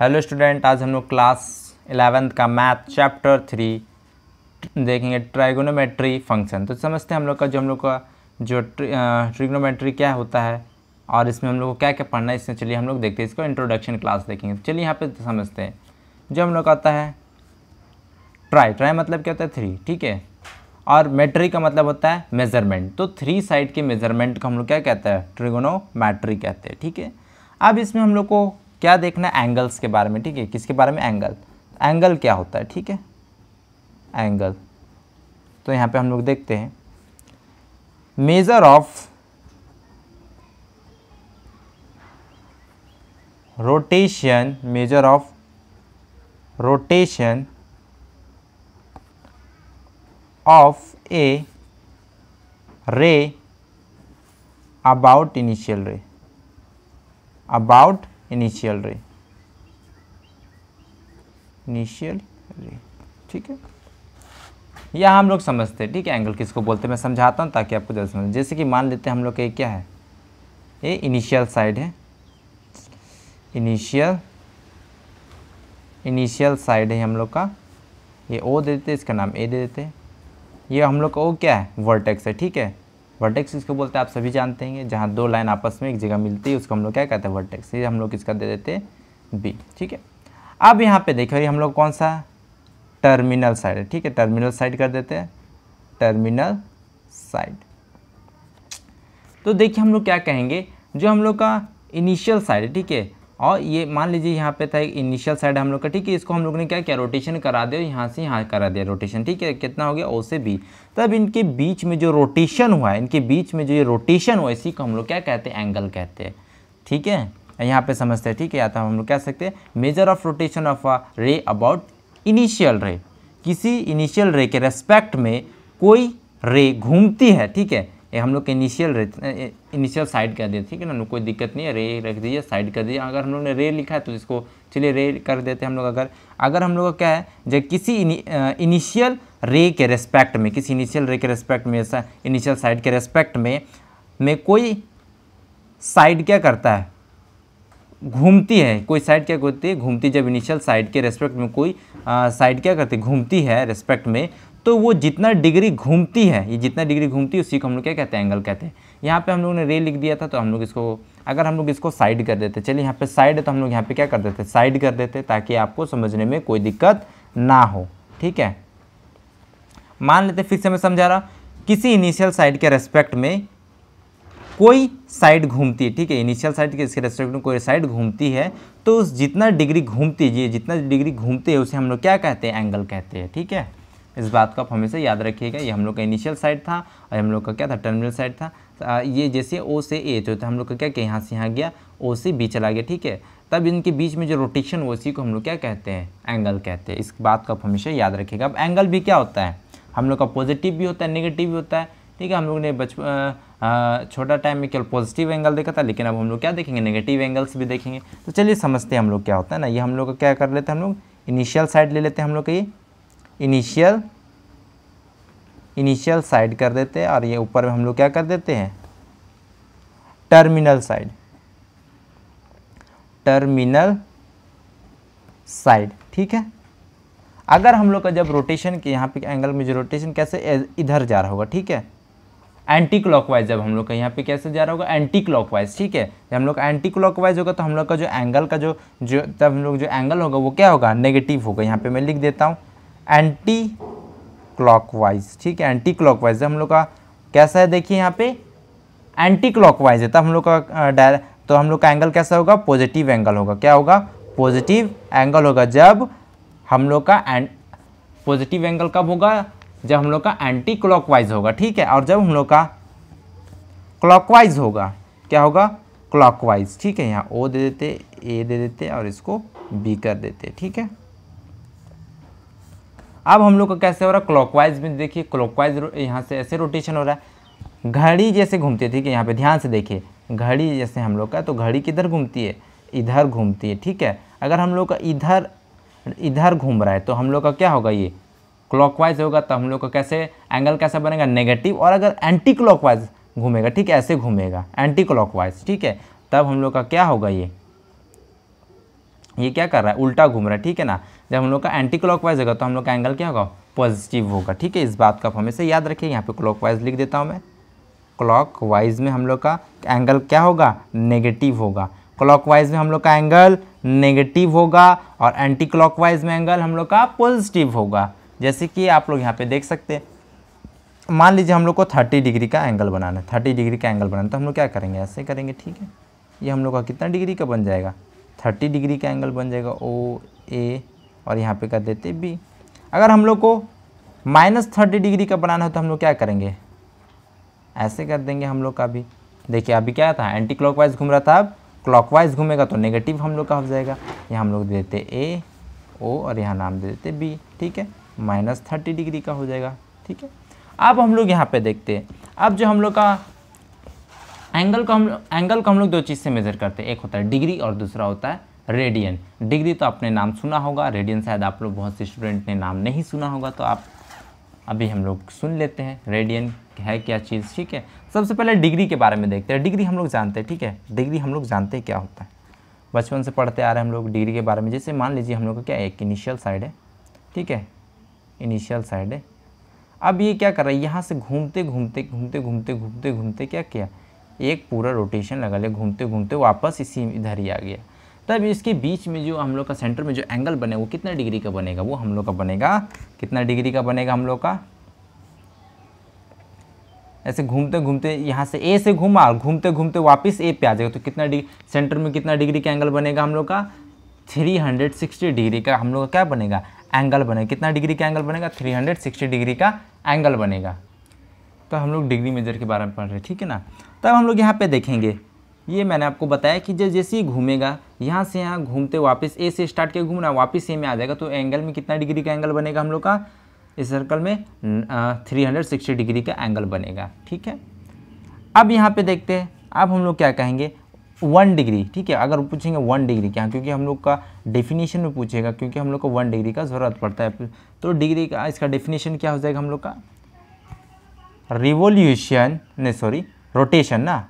Hello student आज हम लोग क्लास इलेवेंथ का मैथ चैप्टर थ्री देखेंगे ट्राइगोनोमेट्री फंक्शन तो समझते हैं हम लोग का जो हम लोग का जो ट्रिग्नोमेट्री क्या होता है और इसमें हम लोग को क्या क्या पढ़ना है इसमें चलिए हम लोग देखते हैं इसको इंट्रोडक्शन क्लास देखेंगे तो चलिए यहाँ पे समझते हैं जो हम लोग का आता है ट्राई ट्राई मतलब क्या होता है थ्री ठीक है और मेट्री का मतलब होता है मेजरमेंट तो थ्री साइड के मेजरमेंट का हम लोग क्या कहता है ट्रिगोनोमेट्री कहते हैं ठीक है अब इसमें हम लोग को क्या देखना है एंगल्स के बारे में ठीक है किसके बारे में एंगल एंगल क्या होता है ठीक है एंगल तो यहाँ पे हम लोग देखते हैं measure of rotation measure of rotation of a ray about initial ray about initial ray initial ray ठीक है यह हम लोग समझते हैं ठीक है एंगल किसको बोलते हैं मैं समझाता हूँ ताकि आपको जल्द समझ जैसे कि मान लेते हैं हम लोग का ये क्या है ये इनिशियल साइड है इनिशियल इनिशियल साइड है हम लोग का ये ओ दे देते हैं इसका नाम ए दे देते हैं ये हम लोग का ओ क्या है वर्टेक्स है ठीक है वर्टेक्स इसको बोलते हैं आप सभी जानते हैं जहाँ दो लाइन आपस में एक जगह मिलती है उसको हम लोग क्या कहते हैं वर्टेक्स ये हम लोग इसका दे देते हैं बी ठीक है अब यहाँ पे देखिए हम लोग कौन सा टर्मिनल साइड है ठीक है टर्मिनल साइड कर देते हैं टर्मिनल साइड तो देखिए हम लोग क्या कहेंगे जो हम लोग का इनिशियल साइड है ठीक है और ये मान लीजिए यहाँ पे था एक इनिशियल साइड हम लोग का ठीक है इसको हम लोग ने क्या किया रोटेशन करा दिया यहाँ से यहाँ करा दिया रोटेशन ठीक है कितना हो गया ओ से बी तब इनके बीच में जो रोटेशन हुआ है इनके बीच में जो ये रोटेशन हुआ इसी को हम लोग क्या कहते हैं एंगल कहते हैं ठीक है यहाँ पे समझते हैं ठीक है या तो हम लोग कह सकते हैं measure of rotation of a ray about initial रे किसी इनिशियल रे के रेस्पेक्ट में कोई रे घूमती है ठीक है ये हम लोग के इनिशियल इनिशियल साइड कर दिए ठीक है ना कोई दिक्कत नहीं है रे रख दीजिए साइड कर दीजिए अगर हम लोग ने रे लिखा है तो इसको चलिए रे कर देते हैं हम लोग अगर अगर हम लोग का क्या है जब किसी इनिशियल रे के रेस्पेक्ट में किसी इनिशियल रे के रेस्पेक्ट में इनिशियल साइड के रेस्पेक्ट में में कोई साइड क्या करता है घूमती है कोई साइड क्या करती है घूमती जब इनिशियल साइड के रेस्पेक्ट में कोई साइड क्या करती है घूमती है रेस्पेक्ट में तो वो जितना डिग्री घूमती है ये जितना डिग्री घूमती है उसी को हम लोग क्या कहते हैं एंगल कहते हैं यहाँ पे हम लोग ने रे लिख दिया था तो हम लोग इसको अगर हम लोग इसको साइड कर देते चलिए यहाँ पे साइड है तो हम लोग यहाँ पे क्या कर देते साइड कर देते ताकि आपको समझने में कोई दिक्कत ना हो ठीक है मान लेते फिर से मैं समझा रहा किसी इनिशियल साइड के रेस्पेक्ट में कोई साइड घूमती है ठीक है इनिशियल साइड के इसके रेस्पेक्ट में कोई साइड घूमती है तो उस जितना डिग्री घूमती है जितना डिग्री घूमती है उसे हम लोग क्या कहते हैं एंगल कहते हैं ठीक है इस बात को आप हमेशा याद रखिएगा ये हम लोग का इनिशियल साइड था और हम लोग का क्या था टर्मिनल साइड था ये जैसे ओ से ए जो था हम लोग का क्या यहाँ से यहाँ गया ओ से बी चला गया ठीक है तब इनके बीच में जो रोटेशन हुआ उसी को हम लोग क्या कहते हैं एंगल कहते हैं इस बात को आप हमेशा याद रखिएगा अब एंगल भी क्या होता है हम लोग का पॉजिटिव भी होता है नेगेटिव भी होता है ठीक है हम लोग ने बचपन छोटा टाइम में केवल पॉजिटिव एंगल देखा था लेकिन अब हम लोग क्या देखेंगे नेगेटिव एंगल्स भी देखेंगे तो चलिए समझते हैं हम लोग क्या होता है ना ये हम लोग क्या कर लेते हैं हम लोग इनिशियल साइड ले लेते हैं हम लोग का ये इनिशियल इनिशियल साइड कर देते हैं और ये ऊपर में हम लोग क्या कर देते हैं टर्मिनल साइड टर्मिनल साइड ठीक है अगर हम लोग का जब रोटेशन के यहाँ पे एंगल में जो रोटेशन कैसे इधर जा रहा होगा ठीक है एंटी क्लॉकवाइज जब हम लोग का यहाँ पे कैसे जा रहा होगा एंटी क्लॉकवाइज ठीक है जब हम लोग एंटी क्लॉकवाइज होगा तो हम लोग का जो एंगल का जो जो तब हम लोग जो एंगल होगा वो क्या होगा नेगेटिव होगा यहाँ पे मैं लिख देता हूँ एंटी क्लॉकवाइज ठीक है एंटी क्लॉकवाइज हम लोग का कैसा है देखिए यहाँ पे एंटी क्लॉकवाइज है तब हम लोग का डायर तो हम लोग का एंगल कैसा होगा पॉजिटिव एंगल होगा क्या होगा पॉजिटिव एंगल होगा जब हम लोग का एंड पॉजिटिव एंगल कब होगा जब हम लोग का एंटी क्लॉकवाइज होगा ठीक है और जब हम लोग का क्लॉकवाइज होगा क्या होगा क्लॉकवाइज ठीक है यहाँ ओ दे देते ए दे देते और इसको बी कर देते ठीक है अब हम लोग का कैसे हो रहा है क्लॉकवाइज में देखिए क्लॉकवाइज यहाँ से ऐसे रोटेशन हो रहा है घड़ी जैसे घूमती है ठीक है यहाँ पे ध्यान से देखिए घड़ी जैसे हम लोग का तो घड़ी किधर घूमती है इधर घूमती है ठीक है अगर हम लोग का इधर इधर घूम रहा है तो हम लोग का क्या होगा ये क्लॉकवाइज होगा तो हम लोग का कैसे एंगल कैसा बनेगा नेगेटिव और अगर एंटी क्लॉकवाइज घूमेगा ठीक है ऐसे घूमेगा एंटी क्लॉकवाइज ठीक है तब हम लोग का क्या होगा ये ये क्या कर रहा है उल्टा घूम रहा है ठीक है ना जब हम लोग का एंटी क्लॉक वाइज होगा तो हम लोग का एंगल क्या होगा पॉजिटिव होगा ठीक है इस बात का आप हमेशा याद रखिए यहाँ पे क्लॉक वाइज लिख देता हूँ मैं क्लॉक वाइज में हम लोग का एंगल क्या होगा नेगेटिव होगा क्लॉक वाइज में हम लोग का एंगल नेगेटिव होगा और एंटी क्लॉक वाइज में एंगल हम लोग का पॉजिटिव होगा जैसे कि आप लोग यहाँ पे देख सकते हैं मान लीजिए हम लोग को थर्टी डिग्री का एंगल बनाना है थर्टी डिग्री का एंगल बनाना तो हम लोग क्या करेंगे ऐसे करेंगे ठीक है ये हम लोग का कितना डिग्री का बन जाएगा थर्टी डिग्री का एंगल बन जाएगा ओ ए और यहाँ पे कर देते बी अगर हम लोग को माइनस थर्टी डिग्री का बनाना हो तो हम लोग क्या करेंगे ऐसे कर देंगे हम लोग का भी देखिए अभी क्या था एंटी क्लॉक घूम रहा था अब क्लॉक घूमेगा तो नेगेटिव हम लोग का हो जाएगा यहाँ हम लोग दे देते ए ओ और यहाँ नाम दे देते बी ठीक है माइनस थर्टी डिग्री का हो जाएगा ठीक है अब हम लोग यहाँ पे देखते हैं अब जो हम लोग का एंगल को हम एंगल को हम लोग दो चीज़ से मेज़र करते हैं एक होता है डिग्री और दूसरा होता है रेडियन डिग्री तो आपने नाम सुना होगा रेडियन शायद आप लोग बहुत से स्टूडेंट ने नाम नहीं सुना होगा तो आप अभी हम लोग सुन लेते हैं रेडियन है क्या चीज़ ठीक है सबसे पहले डिग्री के बारे में देखते हैं डिग्री हम लोग जानते हैं ठीक है डिग्री हम लोग जानते हैं क्या होता है बचपन से पढ़ते आ रहे हैं हम लोग डिग्री के बारे में जैसे मान लीजिए हम लोग का क्या एक इनिशियल साइड है ठीक है इनिशियल साइड है अब ये क्या कर रहा है यहाँ से घूमते घूमते घूमते घूमते घूमते घूमते क्या किया एक पूरा रोटेशन लगा लिया घूमते घूमते वापस इसी इधर ही आ गया तब इसके बीच में जो हम लोग का सेंटर में जो एंगल बने वो कितना डिग्री का बनेगा वो हम लोग का बनेगा कितना डिग्री का बनेगा हम लोग का ऐसे घूमते घूमते यहाँ से ए से घूमा घूमते घूमते वापस ए पे आ जाएगा तो कितना डिग्री सेंटर में कितना डिग्री का एंगल बनेगा हम लोग का 360 डिग्री का हम लोग का क्या बनेगा एंगल बनेगा कितना डिग्री का एंगल बनेगा 360 डिग्री का एंगल बनेगा तो हम लोग डिग्री मेजर के बारे में पढ़ रहे हैं ठीक है ना तब हम लोग यहाँ पर देखेंगे ये मैंने आपको बताया कि जब जैसे ही घूमेगा यहाँ से यहाँ घूमते वापस ए से स्टार्ट के घूमना वापस ए में आ जाएगा तो एंगल में कितना डिग्री का एंगल बनेगा हम लोग का इस सर्कल में थ्री हंड्रेड सिक्सटी डिग्री का एंगल बनेगा ठीक है अब यहाँ पे देखते हैं अब हम लोग क्या कहेंगे वन डिग्री ठीक है अगर पूछेंगे वन डिग्री क्या क्योंकि हम लोग का डेफिनेशन में पूछेगा क्योंकि हम लोग को वन डिग्री का ज़रूरत पड़ता है तो डिग्री का इसका डेफिनेशन क्या हो जाएगा हम लोग का रिवोल्यूशन नहीं सॉरी रोटेशन ना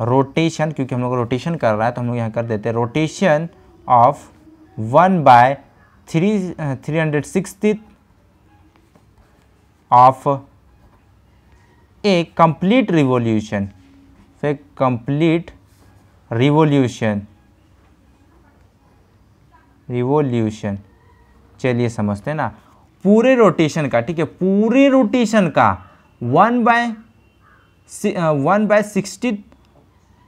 रोटेशन क्योंकि हम लोग रोटेशन कर रहा है तो हम लोग यहाँ कर देते हैं rotation of one by three three hundred sixty of a complete revolution तो ए कंप्लीट रिवोल्यूशन रिवोल्यूशन चलिए समझते हैं ना पूरे रोटेशन का ठीक है पूरे रोटेशन का one by one by sixty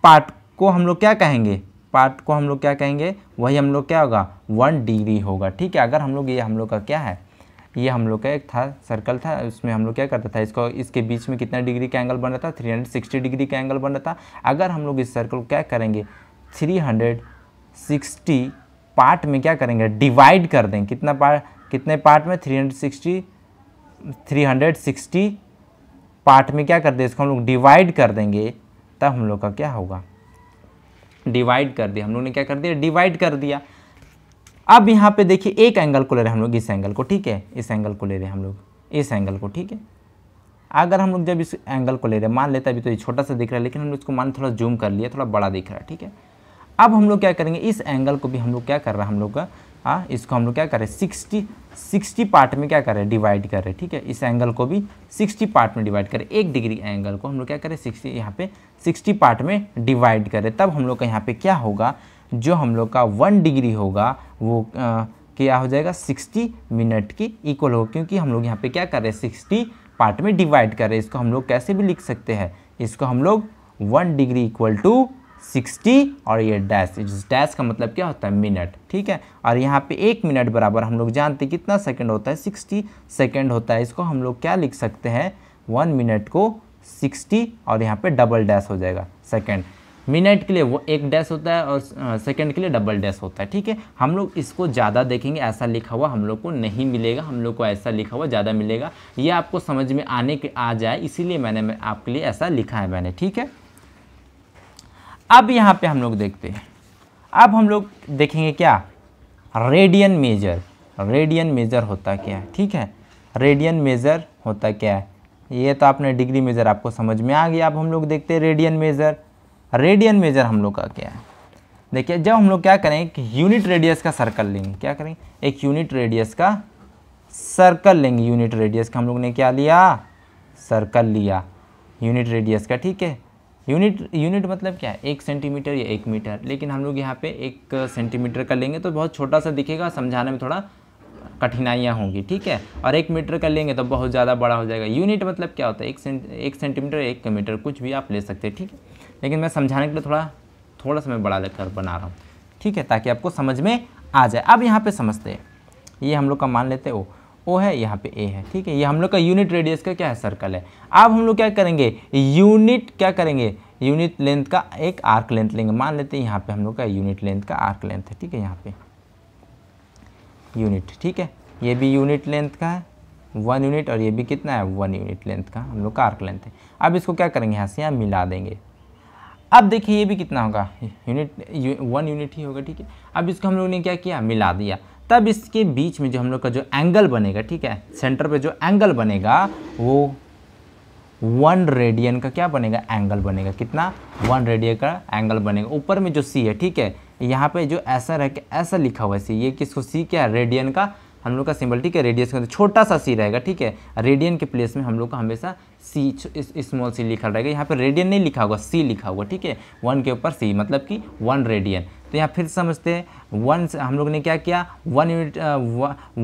part को हम लोग क्या कहेंगे पार्ट को हम लोग क्या कहेंगे वही हम लोग क्या होगा वन डिग्री होगा ठीक है अगर हम लोग ये हम लोग का क्या है ये हम लोग का एक था सर्कल था उसमें हम लोग क्या करता था इसको इसके बीच में कितना डिग्री का एंगल बन रहा था 360 डिग्री का एंगल बन रहा था अगर हम लोग इस सर्कल को क्या करेंगे 360 पार्ट में क्या करेंगे डिवाइड कर दें कितना पार्ट कितने पार्ट में 360 360 पार्ट में क्या कर दें इसको हम लोग डिवाइड कर देंगे तब हम लोग का क्या होगा डिवाइड कर दिया हम लोग ने क्या कर दिया डिवाइड कर दिया अब यहाँ पे देखिए एक एंगल को ले रहे हैं हम लोग इस एंगल को ठीक है इस एंगल को ले रहे हैं हम लोग इस एंगल को ठीक है अगर हम लोग जब इस एंगल को ले रहे हैं मान लेते अभी तो ये छोटा सा दिख रहा है लेकिन हम लोग इसको मान थोड़ा जूम कर लिया थोड़ा बड़ा दिख रहा है ठीक है अब हम लोग क्या करेंगे इस एंगल को भी हम लोग क्या कर रहा है हम लोग का हाँ इसको हम लोग क्या करें सिक्सटी सिक्सटी पार्ट में क्या करें डिवाइड करें ठीक है इस एंगल को भी सिक्सटी पार्ट में डिवाइड करें एक डिग्री एंगल को हम लोग क्या करें सिक्सटी यहाँ पे सिक्सटी पार्ट में डिवाइड करें तब हम लोग का यहाँ पे क्या होगा जो हम लोग का वन डिग्री होगा वो आ, क्या हो जाएगा सिक्सटी मिनट की इक्वल हो क्योंकि हम लोग यहाँ पर क्या करें सिक्सटी पार्ट में डिवाइड करें इसको हम लोग कैसे भी लिख सकते हैं इसको हम लोग one degree equal to sixty और ये डैश इस डैश का मतलब क्या होता है मिनट ठीक है और यहाँ पे एक मिनट बराबर हम लोग जानते हैं कितना सेकंड होता है सिक्सटी सेकंड होता है इसको हम लोग क्या लिख सकते हैं वन मिनट को सिक्सटी और यहाँ पे डबल डैश हो जाएगा सेकंड मिनट के लिए वो एक डैश होता है और सेकंड के लिए डबल डैश होता है ठीक है हम लोग इसको ज़्यादा देखेंगे ऐसा लिखा हुआ हम लोग को नहीं मिलेगा हम लोग को ऐसा लिखा हुआ ज़्यादा मिलेगा ये आपको समझ में आने के आ जाए इसीलिए मैंने मैं आपके लिए ऐसा लिखा है मैंने ठीक है अब यहाँ पे हम लोग देखते हैं अब हम लोग देखेंगे क्या रेडियन मेजर रेडियन मेजर होता क्या है ठीक है रेडियन मेजर होता क्या है ये तो आपने डिग्री मेजर आपको समझ में आ गया अब हम लोग देखते हैं रेडियन मेजर रेडियन मेजर हम लोग का क्या है देखिए जब हम लोग क्या करें एक यूनिट रेडियस का सर्कल लेंगे क्या करें एक यूनिट रेडियस का सर्कल लेंगे यूनिट रेडियस का हम लोग ने क्या लिया सर्कल लिया यूनिट रेडियस का ठीक है यूनिट यूनिट मतलब क्या है एक सेंटीमीटर या एक मीटर लेकिन हम लोग यहाँ पे एक सेंटीमीटर का लेंगे तो बहुत छोटा सा दिखेगा समझाने में थोड़ा कठिनाइयाँ होंगी ठीक है और एक मीटर का लेंगे तो बहुत ज़्यादा बड़ा हो जाएगा यूनिट मतलब क्या होता है एक सेंट एक सेंटीमीटर एक मीटर कुछ भी आप ले सकते हैं ठीक है लेकिन मैं समझाने के लिए थोड़ा थोड़ा सा मैं बड़ा लेकर बना रहा हूँ ठीक है ताकि आपको समझ में आ जाए अब यहाँ पर समझते हैं ये हम लोग का मान लेते हैं ओ है यहाँ पे ए है ठीक है ये हम लोग का यूनिट रेडियस का क्या है सर्कल है अब हम लोग क्या करेंगे यूनिट क्या करेंगे यूनिट लेंथ का एक आर्क लेंथ लेंगे मान लेते हैं यहाँ पे हम लोग का यूनिट लेंथ का आर्क लेंथ है ठीक है यहाँ पे यूनिट ठीक है ये भी यूनिट लेंथ का है वन यूनिट और ये भी कितना है वन यूनिट लेंथ का हम लोग का आर्क लेंथ है अब इसको क्या करेंगे यहाँ से यहाँ मिला देंगे अब देखिए ये भी कितना होगा यूनिट वन यूनिट ही होगा ठीक है अब इसको हम लोग ने क्या किया मिला दिया तब इसके बीच में जो हम लोग का जो एंगल बनेगा ठीक है सेंटर पे जो एंगल बनेगा वो वन रेडियन का क्या बनेगा एंगल बनेगा कितना वन रेडियन का एंगल बनेगा ऊपर में जो सी है ठीक है यहाँ पे जो ऐसा रह के ऐसा लिखा हुआ है सी ये किसको सी क्या है रेडियन का हम लोग का सिंबल ठीक है रेडियस का छोटा सा सी रहेगा ठीक है रेडियन के प्लेस में हम लोग का हमेशा सी स्मॉल सी लिखा रहेगा यहाँ पर रेडियन नहीं लिखा होगा सी लिखा होगा ठीक है वन के ऊपर सी मतलब कि वन रेडियन तो यहाँ फिर समझते हैं वन हम लोग ने क्या किया one unit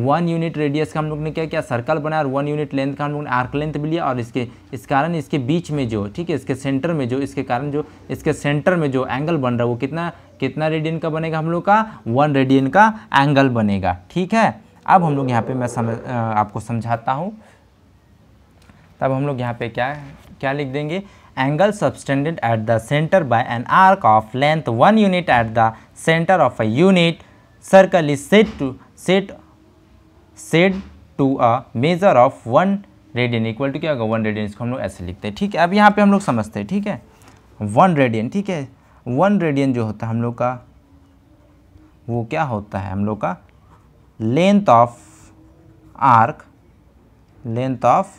one unit radius का हम लोग ने क्या किया सर्कल बनाया और वन यूनिट लेंथ का हम लोग ने आर्क लेंथ भी लिया और इसके इस कारण इसके बीच में जो ठीक है इसके सेंटर में जो इसके कारण जो इसके सेंटर में जो एंगल बन रहा है वो कितना कितना रेडियन का बनेगा हम लोग का वन रेडियन का एंगल बनेगा ठीक है अब हम लोग यहाँ पर मैं समझ uh, आपको समझाता हूँ तब हम लोग यहाँ पर क्या क्या लिख देंगे angle subtended at the center by an arc of length 1 unit at the center of a unit circle is said to set said to a measure of 1 radian equal to क्या होगा वन रेडियन इसको हम लोग ऐसे लिखते हैं ठीक है अब यहाँ पे हम लोग समझते हैं ठीक है वन रेडियन ठीक है वन रेडियन जो होता है हम लोग का वो क्या होता है हम लोग का length of arc length of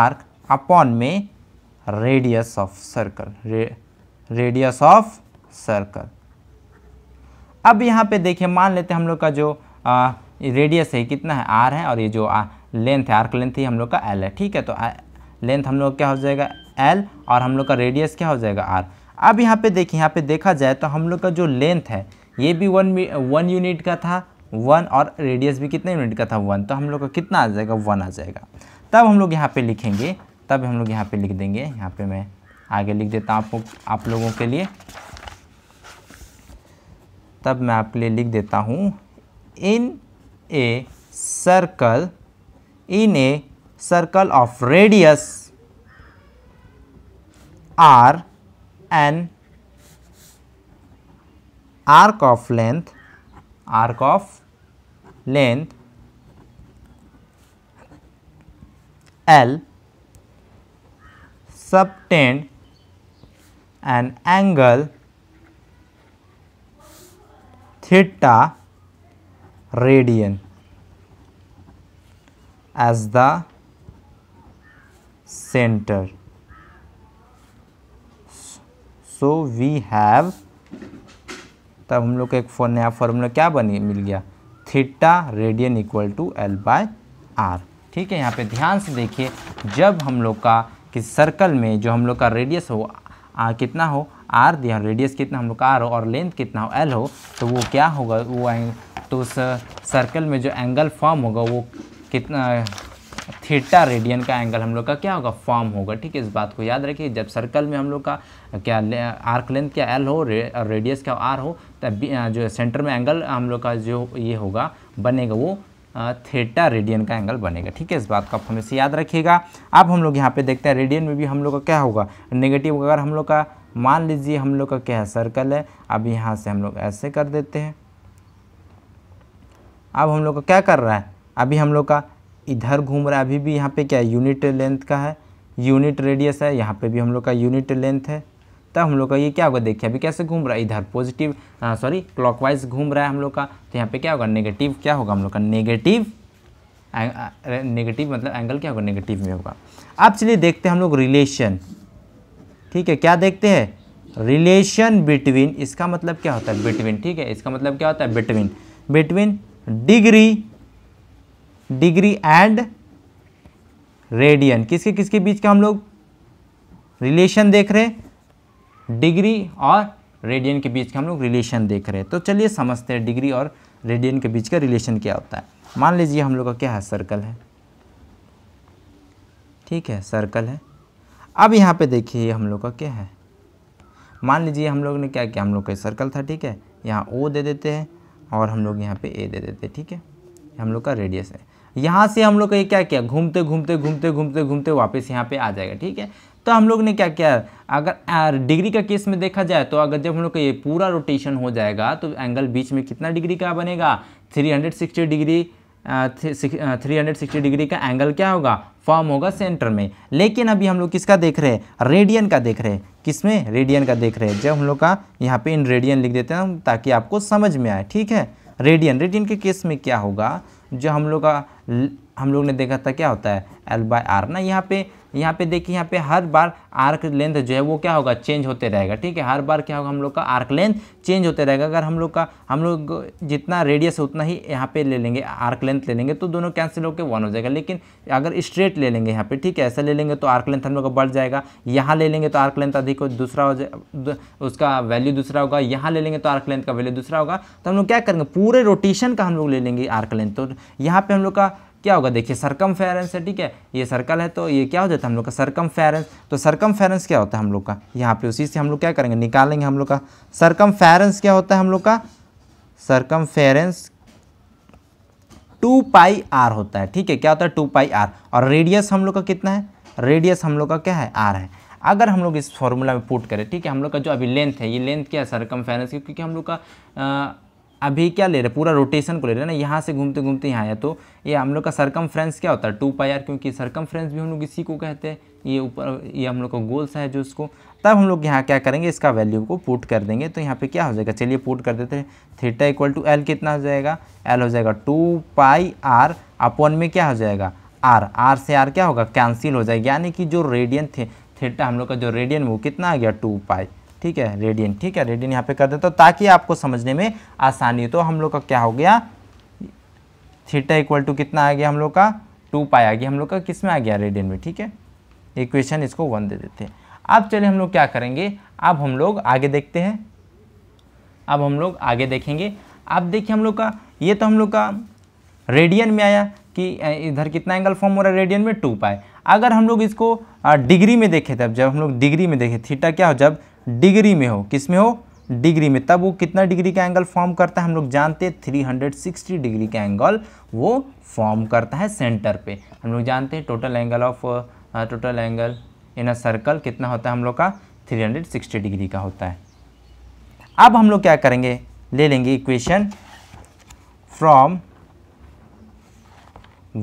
arc upon में radius of circle radius of circle अब यहाँ पे देखिए मान लेते हैं हम लोग का जो आ, रेडियस है कितना है आर है और ये जो आ, लेंथ है आर्क लेंथ ही हम लोग का एल है ठीक है तो आ, लेंथ हम लोग क्या हो जाएगा एल और हम लोग का रेडियस क्या हो जाएगा आर अब यहाँ पे देखिए यहाँ पे देखा जाए तो हम लोग का जो लेंथ है ये भी वन वन यूनिट का था वन और रेडियस भी कितने यूनिट का था वन तो हम लोग का कितना आ जाएगा वन आ जाएगा तब हम लोग यहाँ पर लिखेंगे तब हम लोग यहाँ पे लिख देंगे यहाँ पे मैं आगे लिख देता हूँ आप, आप लोगों के लिए तब मैं आपके लिए लिख देता हूँ in a circle in a circle of radius R an arc of length arc of length L subtend an angle theta radian as the center. So we have तब हम लोग को एक फॉर नया फॉर्मूला क्या बनी मिल गया theta radian equal to L by R ठीक है यहाँ पे ध्यान से देखिए जब हम लोग का कि सर्कल में जो हम लोग का रेडियस हो आ, कितना हो आर दिया रेडियस कितना हम लोग का आर हो और लेंथ कितना हो एल हो तो वो क्या होगा वो एंग तो उस सर्कल uh, में जो एंगल फॉर्म होगा वो कितना थीटा रेडियन का एंगल हम लोग का क्या होगा फॉर्म होगा ठीक है इस बात को याद रखिए जब सर्कल में हम लोग का क्या आर्क लेंथ क्या एल हो रे, रेडियस क्या आर हो तब uh, जो सेंटर में एंगल हम लोग का जो ये होगा बनेगा वो थेटा रेडियन का एंगल बनेगा ठीक है इस बात को आप हमेशा याद रखिएगा अब हम लोग यहाँ पे देखते हैं रेडियन में भी हम लोग का क्या होगा नेगेटिव अगर हम लोग का मान लीजिए हम लोग का क्या है सर्कल है अब यहाँ से हम लोग ऐसे कर देते हैं अब हम लोग का क्या कर रहा है अभी हम लोग का इधर घूम रहा है अभी भी यहाँ पर क्या यूनिट लेंथ का है यूनिट रेडियस है यहाँ पर भी हम लोग का यूनिट लेंथ है तब हम लोग का ये क्या होगा देखिए अभी कैसे घूम रहा है इधर पॉजिटिव सॉरी क्लॉकवाइज घूम रहा है हम लोग का तो यहाँ पे क्या होगा नेगेटिव क्या होगा हम लोग का नेगेटिव नेगेटिव मतलब एंगल क्या होगा नेगेटिव में होगा अब चलिए देखते हैं हम लोग रिलेशन ठीक है क्या देखते हैं रिलेशन बिटवीन इसका मतलब क्या होता है बिटवीन ठीक है इसका मतलब क्या होता है between between degree degree and radian किसके किसके बीच का हम लोग रिलेशन देख रहे हैं डिग्री और रेडियन के बीच का हम लोग रिलेशन देख रहे हैं तो चलिए समझते हैं डिग्री और रेडियन के बीच का रिलेशन क्या होता है मान लीजिए हम लोग का क्या है सर्कल है ठीक है सर्कल है अब यहाँ पे देखिए हम लोग का क्या है मान लीजिए हम लोग ने क्या किया हम लोग का सर्कल था ठीक है यहाँ ओ दे देते हैं और हम लोग यहाँ पे ए दे देते हैं ठीक है हम लोग का रेडियस है यहाँ से हम लोग का ये क्या किया घूमते घूमते घूमते घूमते घूमते वापस यहाँ पे आ जाएगा ठीक है तो हम लोग ने क्या किया अगर डिग्री का केस में देखा जाए तो अगर जब हम लोग का ये पूरा रोटेशन हो जाएगा तो एंगल बीच में कितना डिग्री का बनेगा 360 degree three hundred sixty degree का एंगल क्या होगा फॉर्म होगा सेंटर में लेकिन अभी हम लोग किसका देख रहे हैं रेडियन का देख रहे हैं किस में रेडियन का देख रहे हैं जब हम लोग का यहाँ पे इन रेडियन लिख देते हैं ताकि आपको समझ में आए ठीक है रेडियन रेडियन के केस में क्या होगा जो हम लोग का हम लोग ने देखा था क्या होता है एल बाय आर ना यहाँ पे यहाँ पे देखिए यहाँ पे हर बार आर्क लेंथ जो है वो क्या होगा चेंज होते रहेगा ठीक है हर बार क्या होगा हम लोग का आर्क लेंथ चेंज होते रहेगा अगर हम लोग का हम लोग जितना रेडियस है उतना ही यहाँ पे ले लेंगे आर्क लेंथ ले लेंगे तो दोनों कैंसिल होकर वन हो जाएगा लेकिन अगर स्ट्रेट ले लेंगे यहाँ पे ठीक है ऐसा ले लेंगे तो आर्क लेंथ हम लोग का बढ़ जाएगा यहाँ ले लेंगे तो आर्क लेंथ अधिक हो दूसरा हो जाए उसका वैल्यू दूसरा होगा यहाँ ले लेंगे तो आर्क लेंथ का वैल्यू दूसरा होगा तो हम लोग क्या करेंगे पूरे रोटेशन का हम लोग ले लेंगे आर्क लेंथ तो यहाँ पर हम लोग का क्या होगा देखिए सरकम फेरेंस है ठीक है ये सर्कल है तो ये क्या हो जाता है हम लोग का सरकम फेरेंस तो सरकम फेरेंस क्या होता है हम लोग का यहाँ पे उसी से हम लोग क्या करेंगे निकालेंगे हम लोग का सरकम फेरेंस क्या होता है हम लोग का सरकम फेरेंस टू पाई आर होता है ठीक है क्या होता है टू पाई आर और रेडियस हम लोग का कितना है रेडियस हम लोग का क्या है आर है अगर हम लोग इस फॉर्मूला में पुट करें ठीक है हम लोग का जो अभी लेंथ है ये लेंथ क्या है सरकम फेरेंस क्योंकि हम लोग का अभी क्या ले रहे पूरा रोटेशन को ले रहे ना यहाँ से घूमते घूमते यहाँ आया तो ये हम लोग का सरकम क्या होता है टू पाई आर क्योंकि सरकम भी हम लोग इसी को कहते हैं ये ऊपर ये हम लोग का गोल्स है जो उसको तब हम लोग यहाँ क्या करेंगे इसका वैल्यू को पुट कर देंगे तो यहाँ पे क्या हो जाएगा चलिए पुट कर देते हैं थीटा इक्वल टू एल कितना हो जाएगा एल हो जाएगा टू पाई आर अपॉन में क्या हो जाएगा आर आर से आर क्या होगा कैंसिल हो जाएगा यानी कि जो रेडियन थे थीटा हम लोग का जो रेडियन वो कितना आ गया टू पाई ठीक है रेडियन ठीक है रेडियन यहाँ पे कर देता हूँ ताकि आपको समझने में आसानी हो तो हम लोग का क्या हो गया थीटा इक्वल टू कितना आ गया हम लोग का टू पाई आ गया हम लोग का किस में आ गया रेडियन में ठीक है इक्वेशन इसको वन दे देते हैं अब चलिए हम लोग क्या करेंगे अब हम लोग आगे देखते हैं अब हम लोग आगे देखेंगे अब देखिए हम लोग का ये तो हम लोग का रेडियन में आया कि इधर कितना एंगल फॉर्म हो रहा है रेडियन में टू पाए अगर हम लोग इसको डिग्री में देखे तब जब हम लोग डिग्री में देखें थीटा क्या हो जब डिग्री में हो किस में हो डिग्री में तब वो कितना डिग्री का एंगल फॉर्म करता है हम लोग जानते हैं 360 डिग्री का एंगल वो फॉर्म करता है सेंटर पे हम लोग जानते हैं total angle of total angle in a circle कितना होता है हम लोग का 360 डिग्री का होता है अब हम लोग क्या करेंगे ले लेंगे equation from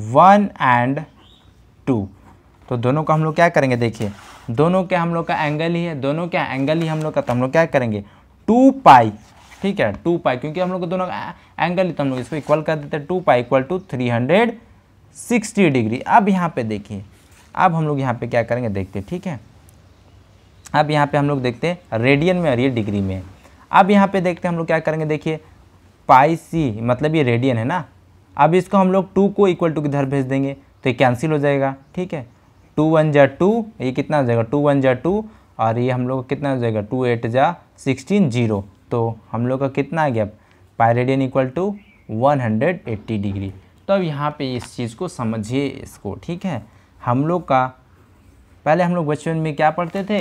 one and two तो दोनों को हम लोग क्या करेंगे देखिए दोनों के हम लोग का एंगल ही है दोनों का एंगल ही हम लोग का तो हम लोग क्या करेंगे टू पाई ठीक है टू पाई क्योंकि हम लोग दोनों का एंगल ही तो हम लोग इसको इक्वल कर देते हैं two pi equal to three hundred sixty degree अब यहाँ पे देखिए अब हम लोग यहाँ पे क्या करेंगे देखते ठीक है अब यहाँ पे हम लोग देखते हैं रेडियन में और ये डिग्री में अब यहाँ पे देखते हैं हम लोग क्या करेंगे देखिए पाई सी मतलब ये रेडियन है ना अब इसको हम लोग टू को इक्वल टू किधर भेज देंगे तो ये कैंसिल हो जाएगा ठीक है टू वन जा टू ये कितना हो जाएगा टू वन जा टू और ये हम लोग का कितना हो जाएगा टू एट जा सिक्सटीन जीरो तो हम लोग का कितना आ गया pi radian equal to one hundred eighty degree तो अब यहाँ पे इस चीज़ को समझिए इसको ठीक है हम लोग का पहले हम लोग बचपन में क्या पढ़ते थे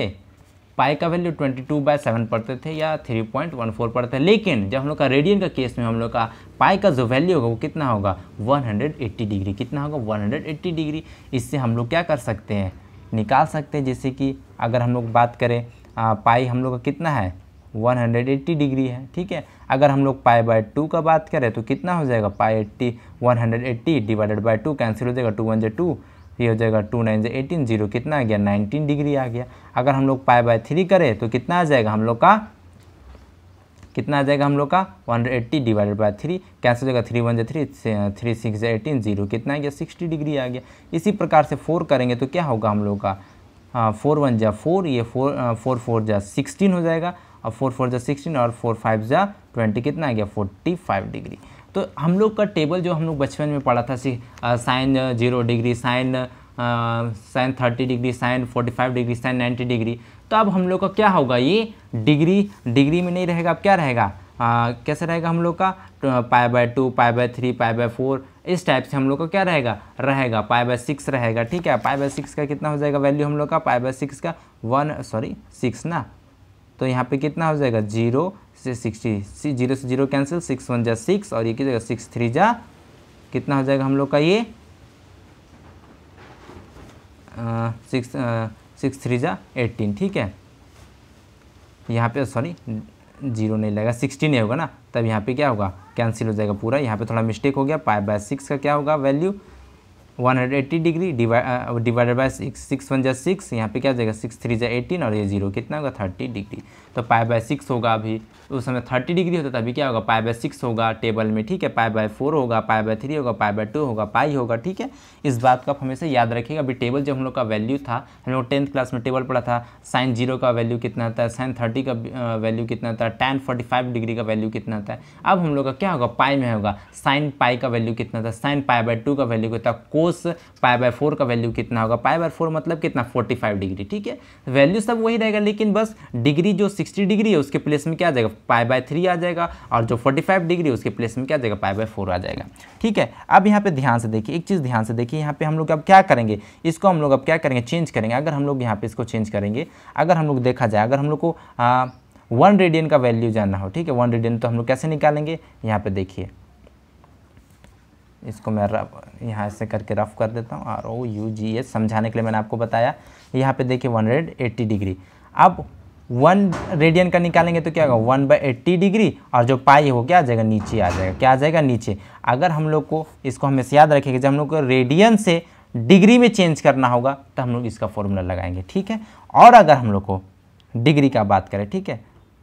पाई का value twenty two by seven पढ़ते थे या थ्री पॉइंट वन फोर पढ़ते हैं लेकिन जब हम लोग का रेडियन का केस में हम लोग का पाई का जो वैल्यू होगा वो कितना होगा वन हंड्रेड एट्टी डिग्री कितना होगा वन हंड्रेड एट्टी डिग्री इससे हम लोग क्या कर सकते हैं निकाल सकते हैं जैसे कि अगर हम लोग बात करें आ, पाई हम लोग का कितना है 180 डिग्री है ठीक है अगर हम लोग पाई बाय टू का बात करें तो कितना हो जाएगा pi eighty one hundred eighty divided by two cancel हो जाएगा टू वन जे टू ये हो जाएगा टू नाइन जो एटीन जीरो कितना आ गया नाइनटीन डिग्री आ गया अगर हम लोग पाई बाय थ्री करें तो कितना आ जाएगा हम लोग का कितना आ जाएगा हम लोग का one eighty divided by three cancel हो जाएगा थ्री वन जो three three six eighteen zero कितना आ गया सिक्सटी डिग्री आ गया इसी प्रकार से फोर करेंगे तो क्या होगा हम लोग का हाँ, फोर वन जा फोर ये फोर फोर फोर जा सिक्सटीन हो जाएगा और फोर फोर जा सिक्सटीन और फोर फाइव जा ट्वेंटी कितना आ गया फोर्टी फाइव डिग्री तो हम लोग का टेबल जो हम लोग बचपन में पढ़ा था सी sine zero degree sine sine thirty degree sine forty five degree sine ninety degree तो अब हम लोग का क्या होगा ये डिग्री डिग्री में नहीं रहेगा अब क्या रहेगा कैसे रहेगा हम लोग का तो, pi by two pi by three pi by four इस टाइप से हम लोग का क्या रहेगा रहेगा पाए बाय सिक्स रहेगा ठीक है पाए बाय सिक्स का कितना हो जाएगा वैल्यू हम लोग का पाए बाय सिक्स का वन सॉरी सिक्स ना तो यहाँ पे कितना हो जाएगा जीरो से सिक्सटी सी जीरो से जीरो कैंसिल सिक्स वन जा सिक्स और ये की जगह सिक्स थ्री जा कितना हो जाएगा हम लोग का ये सिक्स सिक्स थ्री जा एट्टीन ठीक है यहाँ पे सॉरी जीरो नहीं लगेगा सिक्सटीन ही होगा ना तब यहाँ पे क्या होगा कैंसिल हो जाएगा पूरा यहाँ पे थोड़ा मिस्टेक हो गया पाई बाय सिक्स का क्या होगा value 180 degree divided by six six one जा सिक्स यहाँ पे क्या हो जाएगा सिक्स थ्री जा एटीन और ये जीरो कितना होगा थर्टी डिग्री तो पाई बाय सिक्स होगा अभी उस समय थर्टी डिग्री होता था अभी क्या होगा पाई बाय सिक्स होगा टेबल में ठीक है पाई बाय फोर होगा पाई बाय थ्री होगा पाई बाय टू होगा पाई होगा ठीक है इस बात का आप हमेशा याद रखिएगा अभी टेबल जब हम लोग का वैल्यू था हम लोग टेंथ क्लास में टेबल पढ़ा था साइन जीरो का वैल्यू कितना था साइन थर्टी का वैल्यू कितना था टेन फोर्टी फाइव डिग्री का वैल्यू कितना था अब हम लोग का क्या होगा पाई में होगा साइन पाई का वैल्यू कितना था साइन पाई बाय टू का वैल्यू कितना कोस पाई बाय फोर का वैल्यू कितना होगा पाई बाय फोर मतलब कितना फोर्टी फाइव डिग्री ठीक है वैल्यू सब वही रहेगा लेकिन बस डिग्री जो सिक्सटी डिग्री है उसके प्लेस में क्या आ जाएगा पाई बाय थ्री आ जाएगा और जो फोर्टी फाइव डिग्री है उसके प्लेस में क्या आ जाएगा पाई बाय फोर आ जाएगा ठीक है अब यहाँ पे ध्यान से देखिए एक चीज़ ध्यान से देखिए यहाँ पे हम लोग अब क्या करेंगे इसको हम लोग अब क्या करेंगे चेंज करेंगे अगर हम लोग यहाँ पे इसको चेंज करेंगे अगर हम लोग देखा जाए अगर हम लोग को वन रेडियन का वैल्यू जानना हो ठीक है वन रेडियन तो हम लोग कैसे निकालेंगे यहाँ पर देखिए इसको मैं रफ यहाँ से करके रफ कर देता हूँ R O U G S समझाने के लिए मैंने आपको बताया यहाँ पे देखिए वन एट्टी डिग्री अब वन रेडियन का निकालेंगे तो क्या होगा वन बाई एट्टी डिग्री और जो पाई है वो क्या आ जाएगा नीचे आ जाएगा क्या आ जाएगा नीचे अगर हम लोग को इसको हमेशा याद रखेगा जब हम लोग को रेडियन से डिग्री में चेंज करना होगा तो हम लोग इसका फॉर्मूला लगाएंगे ठीक है और अगर हम लोग को डिग्री का बात करें ठीक है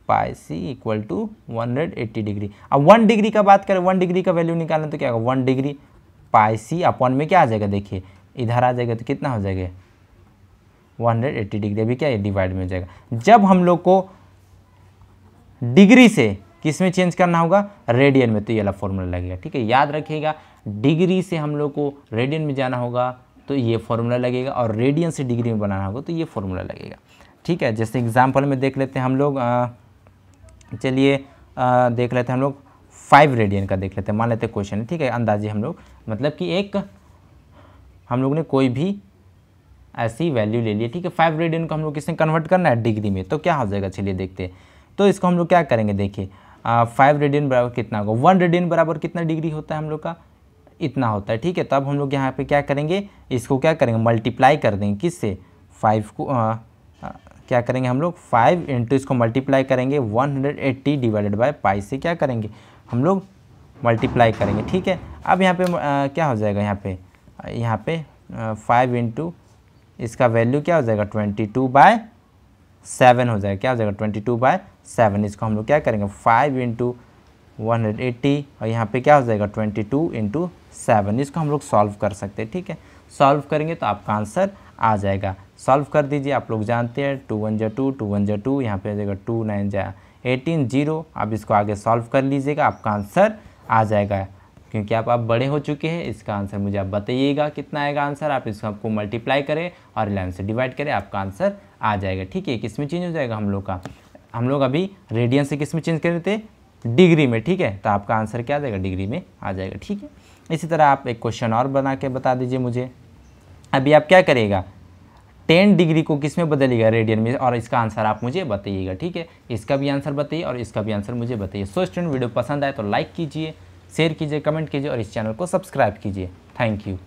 pi C equal to one hundred eighty degree अब वन डिग्री का बात करें वन डिग्री का वैल्यू निकालें तो क्या होगा one degree pi C upon में क्या आ जाएगा देखिए इधर आ जाएगा तो कितना हो जाएगा 180 डिग्री अभी क्या ये डिवाइड में हो जाएगा जब हम लोग को डिग्री से किस में चेंज करना होगा रेडियन में तो ये वाला फॉर्मूला लगेगा ठीक है याद रखिएगा डिग्री से हम लोग को रेडियन में जाना होगा तो ये फॉर्मूला लगेगा और रेडियन से डिग्री में बनाना होगा तो ये फॉर्मूला लगेगा ठीक है जैसे एग्जाम्पल में देख लेते हैं हम लोग चलिए देख लेते हैं हम लोग फाइव रेडियन का देख लेते हैं मान लेते हैं क्वेश्चन ठीक है अंदाजे हम लोग मतलब कि एक हम लोग ने कोई भी ऐसी वैल्यू ले लिए ठीक है फाइव रेडियन को हम लोग किसने कन्वर्ट करना है डिग्री में तो क्या हो जाएगा चलिए देखते तो इसको हम लोग क्या करेंगे देखिए फाइव रेडियन बराबर कितना होगा वन रेडियन बराबर कितना डिग्री होता है हम लोग का इतना होता है ठीक है तब हम लोग यहाँ पे क्या करेंगे इसको क्या करेंगे मल्टीप्लाई कर देंगे किससे फाइव को आ, आ, क्या करेंगे हम लोग फाइव इंटू इसको मल्टीप्लाई करेंगे one hundred eighty divided by pi से क्या करेंगे हम लोग मल्टीप्लाई करेंगे ठीक है अब यहाँ पे आ, क्या हो जाएगा यहाँ पे यहाँ पे फाइव इंटू इसका वैल्यू क्या हो जाएगा ट्वेंटी टू बाय सेवन हो जाएगा क्या हो जाएगा ट्वेंटी टू बाय सेवन इसको हम लोग क्या करेंगे five into one hundred eighty और यहाँ पे क्या हो जाएगा ट्वेंटी टू इंटू सेवन इसको हम लोग सॉल्व कर सकते हैं ठीक है सॉल्व करेंगे तो आपका आंसर आ जाएगा सॉल्व कर दीजिए आप लोग जानते हैं टू वन जा टू टू वन जा टू यहाँ पे आ जाएगा टू नाइन जा एटीन जीरो आप इसको आगे सॉल्व कर लीजिएगा आपका आंसर आ जाएगा क्योंकि आप अब बड़े हो चुके हैं इसका आंसर मुझे आप बताइएगा कितना आएगा आंसर आप इसको आपको मल्टीप्लाई करें और इलेवन से डिवाइड करें आपका आंसर आ जाएगा ठीक है किस में चेंज हो जाएगा हम लोग का हम लोग अभी रेडियन से किस में चेंज कर रहे थे डिग्री में ठीक है तो आपका आंसर क्या आ जाएगा डिग्री में आ जाएगा ठीक है इसी तरह आप एक क्वेश्चन और बना के बता दीजिए मुझे अभी आप क्या करेगा टेन डिग्री को किस में बदलेगा रेडियन में और इसका आंसर आप मुझे बताइएगा ठीक है इसका भी आंसर बताइए और इसका भी आंसर मुझे बताइए सो स्टूडेंट वीडियो पसंद आए तो लाइक कीजिए शेयर कीजिए कमेंट कीजिए और इस चैनल को सब्सक्राइब कीजिए थैंक यू